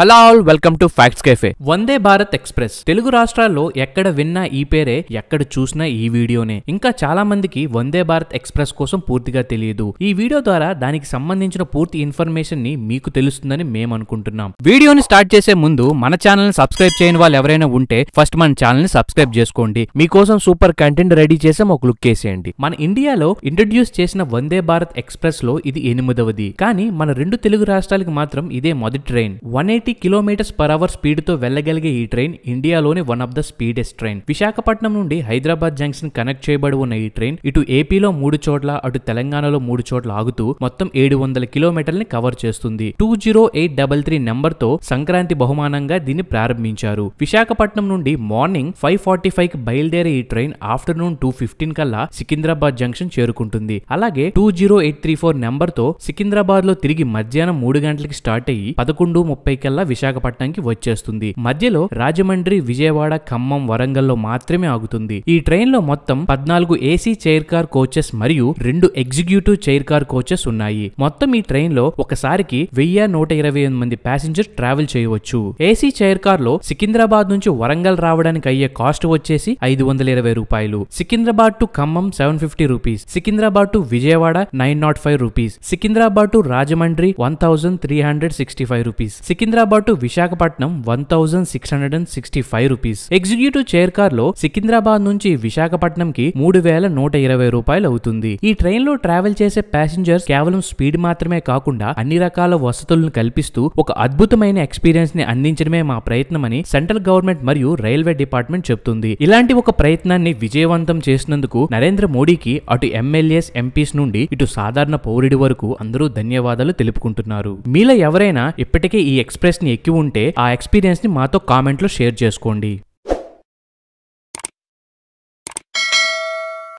hello all welcome to Facts Cafe Vande Bharat express Telugu రాష్ట్రాల్లో ఎక్కడ విన్నా ఈ పేరే ఎక్కడ చూసినా ఈ వీడియోనే ఇంకా చాలా మందికి వందే భారత్ ఎక్స్ప్రెస్ కోసం పూర్తిగా తెలియదు ఈ వీడియో ద్వారా దానికి సంబంధించిన పూర్తి ఇన్ఫర్మేషన్ ని మీకు తెలుస్తుందని మేము అనుకుంటున్నాం వీడియోని స్టార్ట్ చేసే ముందు మన ఛానల్ ని సబ్స్క్రైబ్ చేయని వాళ్ళు ఎవరైనా ఉంటే ఫస్ట్ మన ఛానల్ ని సబ్స్క్రైబ్ చేసుకోండి మీకోసం సూపర్ కంటెంట్ రెడీ చేసాం ఒక లుక్ వేసేయండి మన ఇండియాలో ఇంట్రడ్యూస్ చేసిన వందే భారత్ ఎక్స్ప్రెస్ లో ఇది ఎనిమిదవది కానీ మన రెండు తెలుగు రాష్ట్రాలకు మాత్రం ఇదే మొదటి train one eighty kilometres per hour స్పీడ్తో వెళ్లగలిగే ఈ ట్రైన్ ఇండియాలోని one of the speedest train Visakhapatnam నుండి హైదరాబాద్ జంక్షన్ కనెక్ట్ చేయబడి ఉన్న ఈ ట్రైన్ ఇటు ఏపీలో మూడు చోట్ల అటు తెలంగాణలో మూడు చోట్ల ఆగుతూ మొత్తం ఏడు వందల కిలోమీటర్ని కవర్ చేస్తుంది two zero eight double three నెంబర్తో సంక్రాంతి బహుమానంగా దీన్ని ప్రారంభించారు విశాఖపట్నం నుండి మార్నింగ్ ఫైవ్ ఫార్టీ ఫైవ్ కి బయలుదేరే ఈ ట్రైన్ ఆఫ్టర్నూన్ టూ ఫిఫ్టీన్ కల్లా సికింద్రాబాద్ జంక్షన్ చేరుకుంటుంది అలాగే two zero eight three four నెంబర్తో సికింద్రాబాద్ లో తిరిగి మధ్యాహ్నం మూడు గంటలకి స్టార్ట్ అయ్యి పదకొండు ముప్పై కల్లా వల్ల విశాఖపట్నంకి వచ్చేస్తుంది మధ్యలో రాజమండ్రి విజయవాడ ఖమ్మం వరంగల్లో మాత్రమే ఆగుతుంది ఈ ట్రైన్ లో మొత్తం పద్నాలుగు ఏసీ చైర్ కార్ కోచెస్ మరియు రెండు ఎగ్జిక్యూటివ్ చైర్ కార్ కోచెస్ ఉన్నాయి మొత్తం ఈ ట్రైన్ లో ఒకసారికి వెయ్యి నూట ఇరవై ఎనిమిది మంది ప్యాసింజర్ ట్రావెల్ చేయవచ్చు ఏసీ చైర్ కార్ లో సికింద్రాబాద్ నుంచి వరంగల్ రావడానికి అయ్యే కాస్ట్ వచ్చేసి ఐదు వందల ఇరవై రూపాయలు Secunderabad to Khammam seven fifty rupees Secunderabad to Vijayawada nine nought five rupees Secunderabad to Rajahmundry one thousand three hundred sixty five rupees Secunderabad Hyderabad to Visakhapatnam one thousand six hundred and sixty five rupees executive chair car లో సికింద్రాబాద్ నుంచి విశాఖపట్నం కి మూడు వేల నూట ఇరవై రూపాయలు అవుతుంది ఈ ట్రైన్ లో ట్రావెల్ చేసే ప్యాసింజర్స్ కేవలం స్పీడ్ మాత్రమే కాకుండా అన్ని రకాల వసతులను కల్పిస్తూ ఒక అద్భుతమైన ఎక్స్పీరియన్స్ ని అందించడమే మా ప్రయత్నమని సెంట్రల్ గవర్నమెంట్ మరియు రైల్వే డిపార్ట్మెంట్ చెబుతుంది ఇలాంటి ఒక ప్రయత్నాన్ని విజయవంతం చేసినందుకు నరేంద్ర మోడీకి అటు ఎమ్మెల్యేస్ ఎంపీస్ నుండి ఇటు సాధారణ పౌరుడి వరకు అందరూ ధన్యవాదాలు తెలుపుకుంటున్నారు మీలో ఎవరైనా ఇప్పటికే ఈ ఎక్స్ప్రెస్ ని ఎక్కి ఉంటే ఆ ఎక్స్పీరియన్స్ ని మాతో కామెంట్లో షేర్ చేసుకోండి